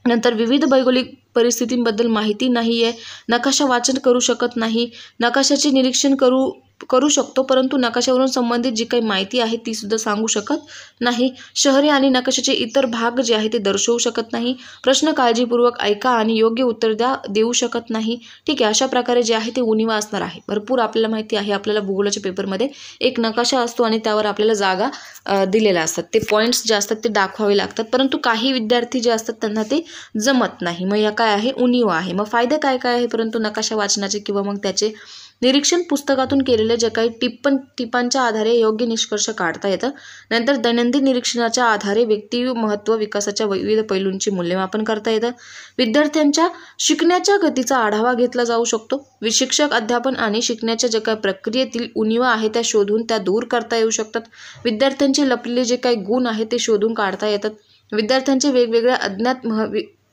नंतर विविध भौगोलिक परिस्थितींबद्दल माहिती नाही आहे नकाशा वाचन करू शकत नाही नकाशाचे निरीक्षण करू करू शकतो परंतु नकाशावरून संबंधित जी काही माहिती आहे ती सुद्धा सांगू शकत नाही शहरे आणि नकाशाचे इतर भाग जे आहे ते दर्शवू शकत नाही प्रश्न काळजीपूर्वक ऐका आणि योग्य उत्तर द्या देऊ शकत नाही ठीक आहे अशा प्रकारे जे आहे ते उनिवा असणार आहे भरपूर आपल्याला माहिती आहे आपल्याला भूगोलाच्या पेपरमध्ये एक नकाशा असतो आणि त्यावर आपल्याला जागा दिलेल्या असतात ते पॉईंट्स जे असतात ते दाखवावे लागतात परंतु काही विद्यार्थी जे असतात त्यांना ते जमत नाही मग या काय आहे उनिवा आहे मग फायदे काय काय आहे परंतु नकाशा वाचनाचे किंवा मग त्याचे निरीक्षण पुस्तकातून केलेल्या ज्या काही टिप्पण टिपांच्या आधारे योग्य निष्कर्ष काढता येतं नंतर दैनंदिन निरीक्षणाच्या आधारे व्यक्ती महत्त्व विकासाच्या विविध पैलूंची मूल्यमापन करता येतं विद्यार्थ्यांच्या शिकण्याच्या गतीचा आढावा घेतला जाऊ शकतो विशिक्षक अध्यापन आणि शिकण्याच्या ज्या काही प्रक्रियेतील उणीवा आहे त्या शोधून त्या दूर करता येऊ शकतात विद्यार्थ्यांचे लपलेले जे काही गुण आहेत ते शोधून काढता येतात विद्यार्थ्यांचे वेगवेगळ्या अज्ञात मह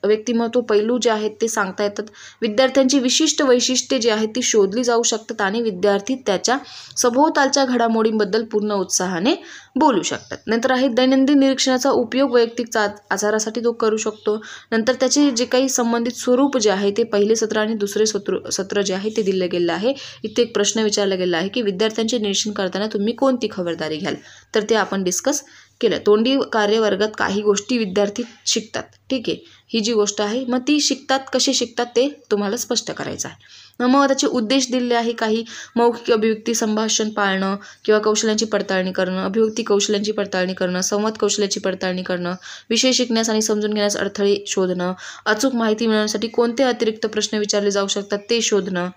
व्यक्तिमत्व पैलू जे आहेत ते सांगता येतात विद्यार्थ्यांची विशिष्ट वैशिष्ट्ये जी आहेत ती शोधली जाऊ शकतात आणि विद्यार्थी त्याच्या सभोवतालच्या घडामोडींबद्दल पूर्ण उत्साहाने बोलू शकतात नंतर आहे दैनंदिन निरीक्षणाचा उपयोग वैयक्तिक आजारासाठी तो करू शकतो नंतर त्याचे जे काही संबंधित स्वरूप जे आहे ते पहिले सत्र आणि दुसरे सत्र सत्र जे आहे ते दिलं गेलं आहे इथे एक प्रश्न विचारला गेला आहे की विद्यार्थ्यांचे निरीक्षण करताना तुम्ही कोणती खबरदारी घ्याल तर ते आपण डिस्कस केलं तोंडी कार्यवर्गात काही गोष्टी विद्यार्थी शिकतात ठीक आहे ही जी गोष्ट आहे मग ती शिकतात कशी शिकतात ते तुम्हाला स्पष्ट करायचं आहे मग त्याचे उद्देश दिले आहे काही मौखिक अभिव्यक्ती संभाषण पाळणं किंवा कौशल्यांची पडताळणी करणं अभिव्यक्ती कौशल्यांची पडताळणी करणं संवाद कौशल्याची पडताळणी करणं विषय शिकण्यास आणि समजून घेण्यास अडथळे शोधणं अचूक माहिती मिळवण्यासाठी कोणते अतिरिक्त प्रश्न विचारले जाऊ शकतात ते शोधणं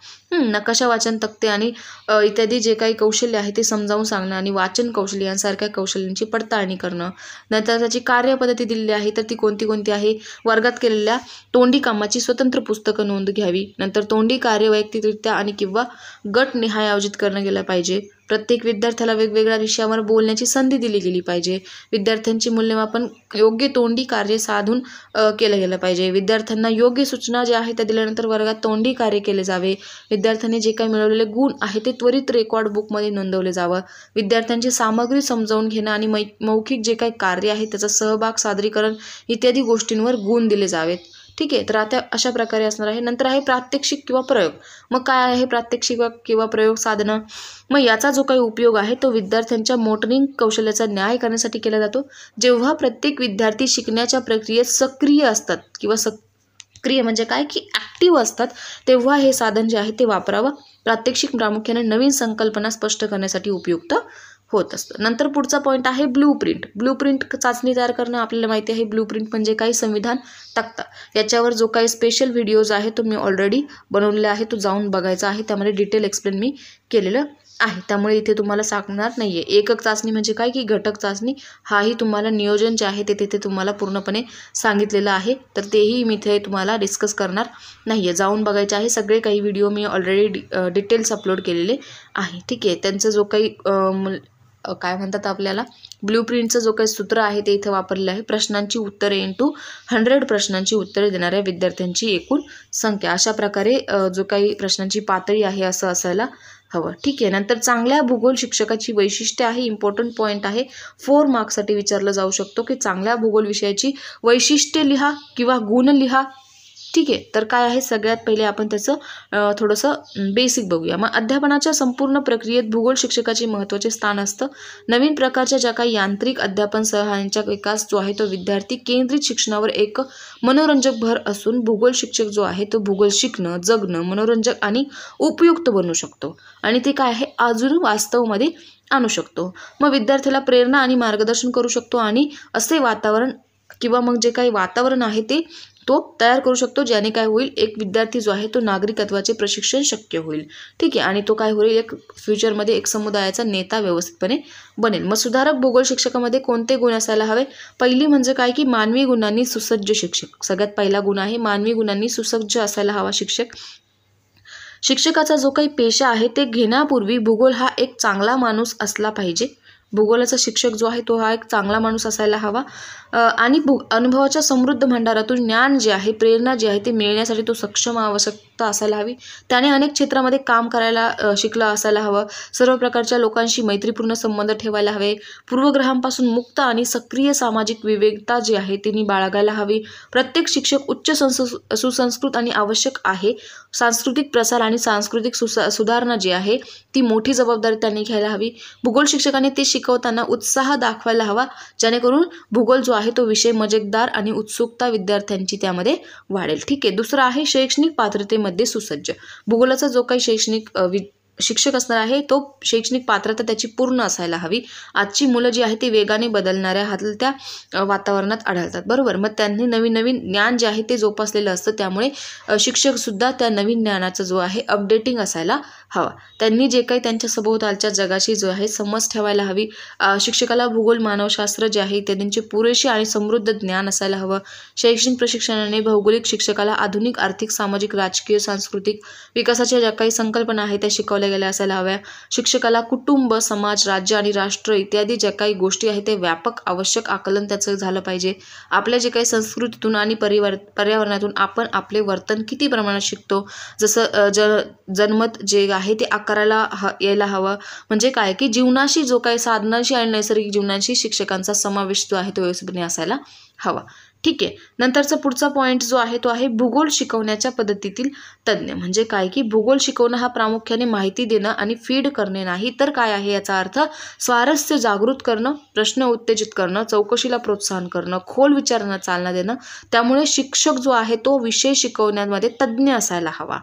नकाशा वाचन तक्ते आणि इत्यादी जे काही कौशल्य आहे ते समजावून सांगणं आणि वाचन कौशल्य यांसारख्या कौशल्यांची पडताळणी करणं नंतर त्याची कार्यपद्धती दिलेली आहे तर ती कोणती कोणती आहे आहे वर्गात केलेल्या तोंडी कामाची स्वतंत्र पुस्तकं नोंद घ्यावी नंतर तोंडी कार्य वैयक्तिकरित्या आणि किंवा गटनिहाय आयोजित करणं गेला पाहिजे प्रत्येक विद्यार्थ्याला वेगवेगळ्या विषयावर बोलण्याची संधी दिली गेली पाहिजे विद्यार्थ्यांची मूल्यमापन योग्य तोंडी कार्य साधून केलं गेलं पाहिजे विद्यार्थ्यांना योग्य सूचना ज्या आहेत त्या दिल्यानंतर वर्गात तोंडी कार्य केले जावे विद्यार्थ्यांनी जे काही मिळवलेले गुण आहे ते त्वरित रेकॉर्ड बुकमध्ये नोंदवले जावं विद्यार्थ्यांची सामग्री समजावून घेणं आणि मै मौखिक जे काही कार्य आहे त्याचा सहभाग सादरीकरण इत्यादी गोष्टींवर गुण दिले जावेत ठीक आहे तर आता अशा प्रकारे असणार आहे नंतर आहे प्रात्यक्षिक किंवा प्रयोग मग काय आहे प्रात्यक्षिक किंवा प्रयोग साधनं मग याचा जो काही उपयोग आहे तो विद्यार्थ्यांच्या मोटरिंग कौशल्याचा न्याय करण्यासाठी केला जातो जेव्हा प्रत्येक विद्यार्थी शिकण्याच्या प्रक्रियेत सक्रिय असतात किंवा सक्रिय म्हणजे काय की ॲक्टिव्ह असतात तेव्हा हे साधन जे आहे ते वापरावं प्रात्यक्षिक प्रामुख्याने नवीन संकल्पना स्पष्ट करण्यासाठी उपयुक्त होत असतं नंतर पुढचा पॉईंट आहे ब्लू प्रिंट ब्लू प्रिंट चाचणी तयार करणं आपल्याला माहिती आहे ब्लू प्रिंट म्हणजे काही संविधान तक्ता याच्यावर जो काही स्पेशल व्हिडिओज आहे तो मी ऑलरेडी बनवलेला आहे तो जाऊन बघायचा आहे त्यामध्ये डिटेल एक्सप्लेन मी केलेलं आहे त्यामुळे इथे तुम्हाला सांगणार नाही आहे एकक चाचणी म्हणजे काय की घटक चाचणी हाही तुम्हाला नियोजन जे आहे ते तिथे तुम्हाला पूर्णपणे सांगितलेलं आहे तर तेही मी इथे तुम्हाला डिस्कस करणार नाही आहे जाऊन बघायचे आहे सगळे काही व्हिडिओ मी ऑलरेडी डि डिटेल्स अपलोड केलेले आहे ठीक आहे त्यांचं जो काही काय म्हणतात आपल्याला प्रिंटचं जो काही सूत्र आहे ते इथं वापरलेलं आहे प्रश्नांची उत्तरे इंटू हंड्रेड प्रश्नांची उत्तरे देणाऱ्या विद्यार्थ्यांची एकूण संख्या अशा प्रकारे जो काही प्रश्नांची पातळी आहे असं असायला हवं ठीक आहे नंतर चांगल्या भूगोल शिक्षकाची वैशिष्ट्य आहे इम्पॉर्टंट पॉईंट आहे फोर मार्क्ससाठी विचारलं जाऊ शकतो की चांगल्या भूगोल विषयाची वैशिष्ट्ये लिहा किंवा गुण लिहा ठीक आहे तर काय आहे सगळ्यात पहिले आपण त्याचं थोडंसं बेसिक बघूया मग अध्यापनाच्या संपूर्ण प्रक्रियेत भूगोल शिक्षकाचे महत्त्वाचे स्थान असतं नवीन प्रकारच्या ज्या काही यांत्रिक अध्यापन सहाय्यांचा विकास जो आहे तो विद्यार्थी केंद्रित शिक्षणावर एक मनोरंजक भर असून भूगोल शिक्षक जो आहे तो भूगोल शिकणं जगणं मनोरंजक आणि उपयुक्त बनू शकतो आणि ते काय आहे अजून वास्तवमध्ये आणू शकतो मग विद्यार्थ्याला प्रेरणा आणि मार्गदर्शन करू शकतो आणि असे वातावरण किंवा मग जे काही वातावरण आहे ते तो तयार करू शकतो ज्याने काय होईल एक विद्यार्थी जो आहे तो नागरिकत्वाचे प्रशिक्षण शक्य होईल ठीक आहे आणि तो काय होईल एक फ्युचरमध्ये एक समुदायाचा नेता व्यवस्थितपणे बनेल मग सुधारक भूगोल शिक्षकामध्ये कोणते गुण असायला हवे पहिली म्हणजे काय की मानवी गुणांनी सुसज्ज शिक्षक सगळ्यात पहिला गुण आहे मानवी गुणांनी सुसज्ज असायला हवा शिक्षक शिक्षकाचा जो काही पेशा आहे ते घेण्यापूर्वी भूगोल हा एक चांगला माणूस असला पाहिजे भूगोलाचा शिक्षक जो आहे तो हा एक चांगला माणूस असायला हवा आणि भू अनुभवाच्या समृद्ध भांडारातून ज्ञान जे आहे प्रेरणा जी आहे ते मिळण्यासाठी तो सक्षम आवश्यकता असायला हवी त्याने अनेक क्षेत्रामध्ये काम करायला शिकला असायला हवं सर्व प्रकारच्या लोकांशी मैत्रीपूर्ण संबंध ठेवायला हवे पूर्वग्रहांपासून मुक्त आणि सक्रिय सामाजिक विवेकता जी आहे तिने बाळगायला हवी प्रत्येक शिक्षक उच्च सुसंस्कृत आणि आवश्यक आहे सांस्कृतिक प्रसार आणि सांस्कृतिक सुधारणा जी आहे ती मोठी जबाबदारी त्यांनी घ्यायला हवी भूगोल शिक्षकांनी ते शिकवताना उत्साह दाखवायला हवा जेणेकरून भूगोल जो आहे तो विषय मजेदार आणि उत्सुकता विद्यार्थ्यांची त्यामध्ये वाढेल ठीक आहे दुसरा आहे शैक्षणिक पात्रतेमध्ये सुसज्ज भूगोलाचा जो काही शैक्षणिक शिक्षक असणार आहे तो शैक्षणिक पात्रता त्याची पूर्ण असायला हवी आजची मुलं जी आहे ती वेगाने बदलणाऱ्या हातलत्या वातावरणात आढळतात बरोबर मग त्यांनी नवीन नवीन ज्ञान जे आहे ते जोपासलेलं असतं त्यामुळे शिक्षकसुद्धा त्या नवीन ज्ञानाचा जो आहे अपडेटिंग असायला हवा त्यांनी जे काही त्यांच्या सभोवतालच्या जगाशी जो आहे समज ठेवायला हवी शिक्षकाला भूगोल मानवशास्त्र जे आहे त्यांचे पुरेशी आणि समृद्ध ज्ञान असायला हवं शैक्षणिक प्रशिक्षणाने भौगोलिक शिक्षकाला आधुनिक आर्थिक सामाजिक राजकीय सांस्कृतिक विकासाच्या ज्या काही संकल्पना आहेत त्या शिकवल्या गेल्या असायला हव्या शिक्षकाला कुटुंब समाज राज्य आणि राष्ट्र इत्यादी ज्या काही गोष्टी आहेत ते व्यापक आवश्यक आकलन त्याचं झालं पाहिजे आपल्या जे काही संस्कृतीतून आणि परिवार पर्यावरणातून आपण आपले वर्तन किती प्रमाणात शिकतो जसं ज जन्मत जे आहे ते आकाराला ह यायला हवं म्हणजे काय की जीवनाशी जो काही साधनांशी आणि नैसर्गिक जीवनाशी शिक्षकांचा समावेश जो आहे तो व्यवस्थितपणे असायला हवा ठीक आहे नंतरचा पुढचा पॉईंट जो आहे तो आहे भूगोल शिकवण्याच्या पद्धतीतील तज्ज्ञ म्हणजे काय की भूगोल शिकवणं हा प्रामुख्याने माहिती देणं आणि फीड करणे नाही तर काय आहे याचा अर्थ स्वारस्य जागृत करणं प्रश्न उत्तेजित करणं चौकशीला प्रोत्साहन करणं खोल विचारांना चालना देणं त्यामुळे शिक्षक जो आहे तो विषय शिकवण्यामध्ये तज्ज्ञ असायला हवा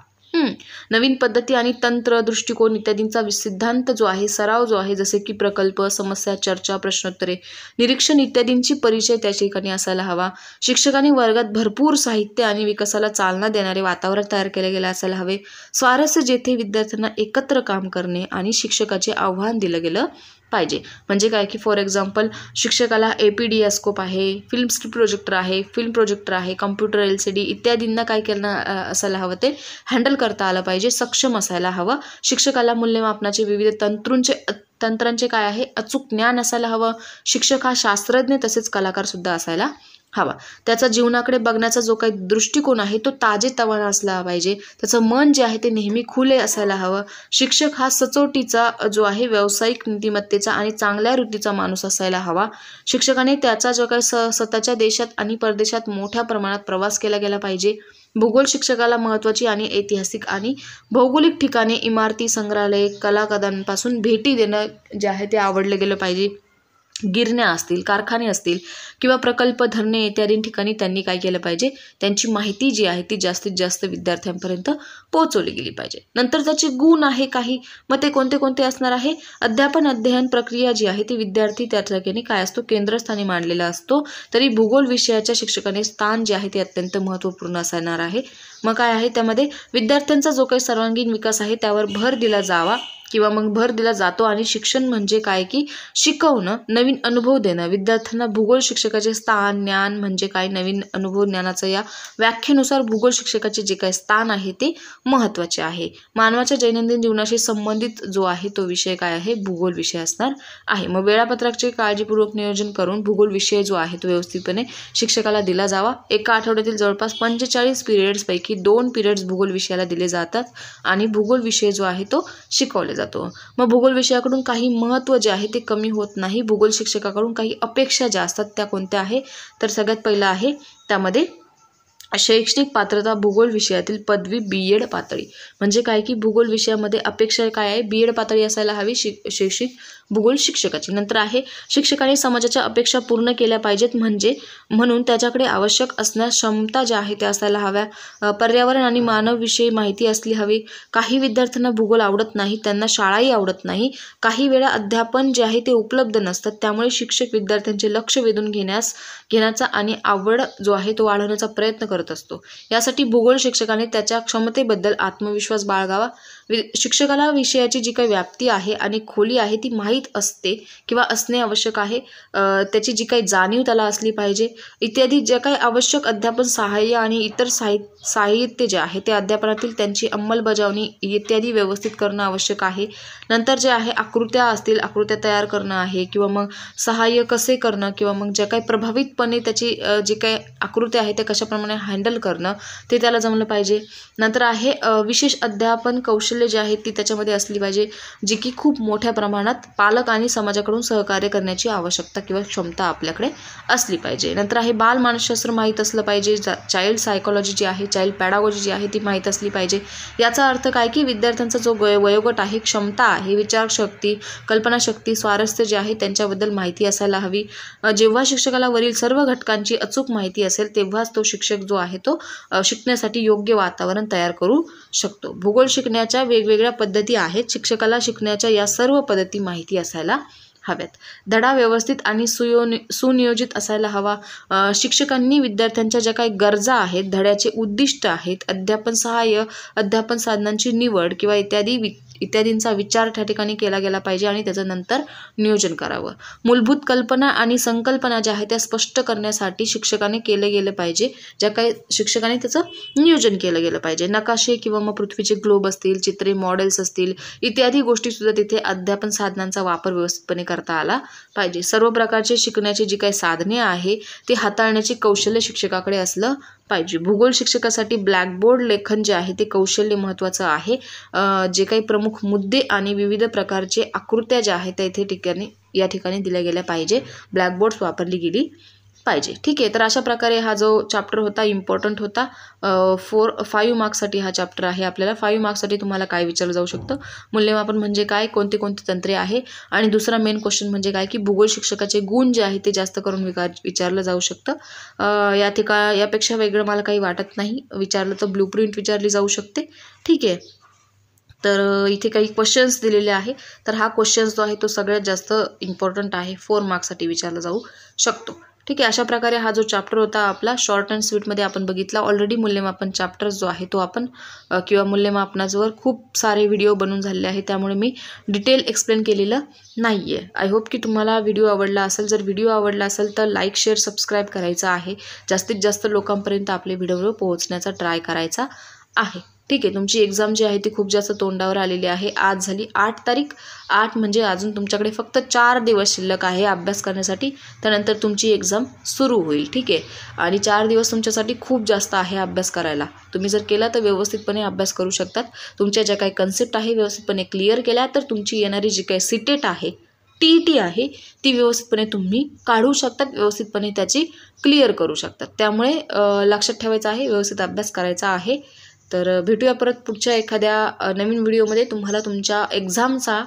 नवीन पद्धती आणि तंत्र दृष्टिकोन इत्यादींचा सिद्धांत जो आहे सराव जो आहे जसे की प्रकल्प समस्या चर्चा प्रश्नोत्तरे निरीक्षण इत्यादींची परिचय त्या ठिकाणी असायला हवा शिक्षकांनी वर्गात भरपूर साहित्य आणि विकासाला चालना देणारे वातावरण तयार केले गेले असायला हवे स्वारस्य जेथे विद्यार्थ्यांना एकत्र काम करणे आणि शिक्षकाचे आव्हान दिलं गेलं पाहिजे म्हणजे काय की फॉर एक्झाम्पल शिक्षकाला ए पी डी स्कोप आहे फिल्म स्क्रिप्ट प्रोजेक्टर आहे फिल्म प्रोजेक्टर आहे कम्प्युटर एल सी डी इत्यादींना काय करणं असायला हवं ते हँडल करता आलं पाहिजे सक्षम असायला हवं शिक्षकाला मूल्यमापनाचे विविध तंत्रूंचे तंत्रांचे काय आहे अचूक ज्ञान असायला हवं शिक्षक हा शास्त्रज्ञ तसेच कलाकारसुद्धा असायला हवा त्याचा जीवनाकडे बघण्याचा जो काही दृष्टिकोन आहे तो ताजे तवाना असला पाहिजे त्याचं मन जे आहे ते नेहमी खुले असायला हवं शिक्षक हा सचोटीचा जो आहे व्यावसायिक नीतिमत्तेचा आणि चांगल्या वृत्तीचा माणूस असायला हवा शिक्षकाने त्याचा जो काही स स्वतःच्या देशात आणि परदेशात मोठ्या प्रमाणात प्रवास केला गेला पाहिजे भूगोल शिक्षकाला महत्वाची आणि ऐतिहासिक आणि भौगोलिक ठिकाणी इमारती संग्रहालय कलाकदांपासून भेटी देणं जे आहे ते आवडलं गेलं पाहिजे गिरण्या असतील कारखाने असतील किंवा प्रकल्प धरणे इत्यादी ठिकाणी त्यांनी काय केलं पाहिजे त्यांची माहिती जी आहे ती जास्तीत जास्त विद्यार्थ्यांपर्यंत पोहोचवली गेली पाहिजे नंतर त्याचे गुण आहे काही मग ते कोणते कोणते असणार आहे अध्यापन अध्ययन प्रक्रिया जी आहे ती विद्यार्थी त्या ठिकाणी काय असतो केंद्रस्थानी मांडलेला असतो तरी भूगोल विषयाच्या शिक्षकाने स्थान जे आहे ते अत्यंत महत्त्वपूर्ण असणार आहे मग काय आहे त्यामध्ये विद्यार्थ्यांचा जो काही सर्वांगीण विकास आहे त्यावर भर दिला जावा किंवा मग भर दिला जातो आणि शिक्षण म्हणजे काय की शिकवणं नवीन अनुभव देणं विद्यार्थ्यांना भूगोल शिक्षकाचे स्थान ज्ञान म्हणजे काय नवीन अनुभव ज्ञानाचं या व्याख्येनुसार भूगोल शिक्षकाचे जे काय स्थान आहे ते महत्त्वाचे आहे मानवाच्या दैनंदिन जीवनाशी संबंधित जो आहे तो विषय काय आहे भूगोल विषय असणार आहे मग वेळापत्रकाचे काळजीपूर्वक नियोजन करून भूगोल विषय जो आहे तो व्यवस्थितपणे शिक्षकाला दिला जावा एका आठवड्यातील जवळपास पंचेचाळीस पिरियड्सपैकी दोन पिरियड्स भूगोल विषयाला दिले जातात आणि भूगोल विषय जो आहे तो शिकवले जातो जातो मग भूगोल विषयाकडून काही महत्त्व जे आहे ते कमी होत नाही भूगोल शिक्षकाकडून काही अपेक्षा ज्या असतात त्या कोणत्या आहे तर सगळ्यात पहिलं आहे त्यामध्ये शैक्षणिक पात्रता भूगोल विषयातील पदवी बी एड पातळी म्हणजे काय की भूगोल विषयामध्ये अपेक्षा काय आहे बी एड पातळी असायला हवी शिक शैक्षणिक भूगोल शिक्षकाची नंतर आहे शिक्षकाने समाजाच्या अपेक्षा पूर्ण केल्या पाहिजेत म्हणजे म्हणून त्याच्याकडे आवश्यक असण्या क्षमता ज्या आहे त्या असायला हव्या पर्यावरण आणि मानवविषयी माहिती असली हवी काही विद्यार्थ्यांना भूगोल आवडत नाही त्यांना शाळाही आवडत नाही काही वेळा अध्यापन जे आहे ते उपलब्ध नसतात त्यामुळे शिक्षक विद्यार्थ्यांचे लक्ष वेधून घेण्यास घेण्याचा आणि आवड जो आहे तो वाढवण्याचा प्रयत्न करतो करत असतो यासाठी भूगोल शिक्षकाने त्याच्या क्षमतेबद्दल आत्मविश्वास बाळगावा वि शिक्षकाला विषयाची जी काही व्याप्ती आहे आणि खोली आहे ती माहीत असते किंवा असणे आवश्यक आहे त्याची जी काही जाणीव त्याला असली पाहिजे इत्यादी ज्या काही आवश्यक अध्यापन सहाय्य आणि इतर साहित्य साहित्य जे आहे ते अध्यापनातील त्यांची अंमलबजावणी इत्यादी व्यवस्थित करणं आवश्यक आहे नंतर जे आहे आकृत्या असतील आकृत्या तयार करणं आहे किंवा मग सहाय्य कसे करणं किंवा मग ज्या काही प्रभावितपणे त्याची जे काही आकृत्या आहे त्या कशाप्रमाणे हँडल करणं ते त्याला जमलं पाहिजे नंतर आहे विशेष अध्यापन कौशल्य कौशल्य जी आहेत ती त्याच्यामध्ये असली पाहिजे जी की खूप मोठ्या प्रमाणात पालक आणि समाजाकडून सहकार्य करण्याची आवश्यकता किंवा क्षमता आपल्याकडे असली पाहिजे नंतर आहे बालमानसशास्त्र माहीत असलं पाहिजे चाइल्ड सायकॉलॉजी जी आहे चाइल्ड पॅडागॉजी जी आहे ती माहीत असली पाहिजे याचा अर्थ काय की विद्यार्थ्यांचा जो वयोगट आहे क्षमता आहे विचारशक्ती कल्पनाशक्ती स्वारस्य जे आहे त्यांच्याबद्दल माहिती असायला हवी जेव्हा शिक्षकाला वरील सर्व घटकांची अचूक माहिती असेल तेव्हाच तो शिक्षक जो आहे तो शिकण्यासाठी योग्य वातावरण तयार करू शकतो भूगोल शिकण्याच्या वेगवेगळ्या पद्धती आहेत शिक्षकाला शिकण्याच्या या सर्व पद्धती माहिती असायला हव्यात धडा व्यवस्थित आणि सुयोनि सुनियोजित असायला हवा शिक्षकांनी विद्यार्थ्यांच्या ज्या काही गरजा आहेत धड्याचे उद्दिष्ट आहेत अध्यापन सहाय्य अध्यापन साधनांची निवड किंवा इत्यादी वि इत्यादींचा विचार त्या ठिकाणी केला गेला पाहिजे आणि त्याचं नंतर नियोजन करावं मूलभूत कल्पना आणि संकल्पना ज्या आहेत त्या स्पष्ट करण्यासाठी शिक्षकाने केलं गेलं पाहिजे ज्या काही शिक्षकाने त्याचं नियोजन केलं गेलं पाहिजे नकाशे किंवा मग पृथ्वीचे ग्लोब असतील चित्रे मॉडेल्स असतील इत्यादी गोष्टीसुद्धा तिथे अध्यापन साधनांचा वापर व्यवस्थितपणे करता आला पाहिजे सर्व प्रकारचे शिकण्याची जी काही साधने आहे ती हाताळण्याची कौशल्य शिक्षकाकडे असलं पाहिजे भूगोल शिक्षकासाठी ब्लॅकबोर्ड लेखन जे आहे ते कौशल्य महत्त्वाचं आहे जे काही प्रमुख मुद्दे आणि विविध प्रकारचे आकृत्या ज्या आहेत त्या इथे ठिकाणी या ठिकाणी दिल्या गेल्या पाहिजे ब्लॅकबोर्ड्स वापरली गेली पाहिजे ठीक आहे तर अशा प्रकारे हा जो चॅप्टर होता इम्पॉर्टंट होता फोर फाईव्ह मार्क्ससाठी हा चॅप्टर आहे आपल्याला फाईव्ह मार्क्ससाठी तुम्हाला काय विचारलं जाऊ शकतं मूल्यमापन म्हणजे काय कोणते कोणते तंत्रे आहे आणि दुसरा मेन क्वेश्चन म्हणजे काय की भूगोल शिक्षकाचे गुण जे आहे ते जास्त करून विकार विचारलं जाऊ शकतं या ठिका यापेक्षा वेगळं मला काही वाटत नाही विचारलं तर ब्लूप्रिंट विचारली जाऊ शकते ठीक आहे तर इथे काही क्वेश्चन्स दिलेले आहे तर हा क्वेश्चन्स जो आहे तो सगळ्यात जास्त इम्पॉर्टंट आहे फोर मार्क्ससाठी विचारला जाऊ शकतो ठीक आहे अशा प्रकारे हा जो चॅप्टर होता आपला शॉर्ट अँड स्वीटमध्ये आपण बघितला ऑलरेडी मूल्यमापन चॅप्टर जो आहे तो आपण किंवा मूल्यमापनाजवळ खूप सारे व्हिडिओ बनून झालेले आहे त्यामुळे मी डिटेल एक्सप्लेन केलेलं नाही आहे आय होप की तुम्हाला व्हिडिओ आवडला असेल जर व्हिडिओ आवडला असेल तर लाईक शेअर सबस्क्राईब करायचा आहे जास्तीत जास्त लोकांपर्यंत आपले व्हिडिओ पोहोचण्याचा ट्राय करायचा आहे ठीक आहे तुमची एक्झाम जी आहे ती खूप जास्त तोंडावर आलेली आहे आज झाली आठ तारीख आठ म्हणजे अजून तुमच्याकडे फक्त चार दिवस शिल्लक आहे अभ्यास करण्यासाठी त्यानंतर तुमची एक्झाम सुरू होईल ठीक आहे आणि चार दिवस तुमच्यासाठी खूप जास्त आहे अभ्यास करायला तुम्ही जर केला तर व्यवस्थितपणे अभ्यास करू शकतात तुमच्या ज्या काही कन्सेप्ट आहे व्यवस्थितपणे क्लिअर केल्या तर तुमची येणारी जी काही सिटेट e आहे टी टी e आहे ती व्यवस्थितपणे तुम्ही काढू शकतात व्यवस्थितपणे त्याची क्लिअर करू शकतात त्यामुळे लक्षात ठेवायचं आहे व्यवस्थित अभ्यास करायचा आहे तर भेटूया परत पुढच्या एखाद्या नवीन व्हिडिओमध्ये तुम्हाला तुमच्या एक्झामचा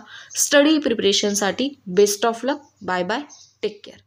स्टडी प्रिपरेशनसाठी best of luck bye bye take care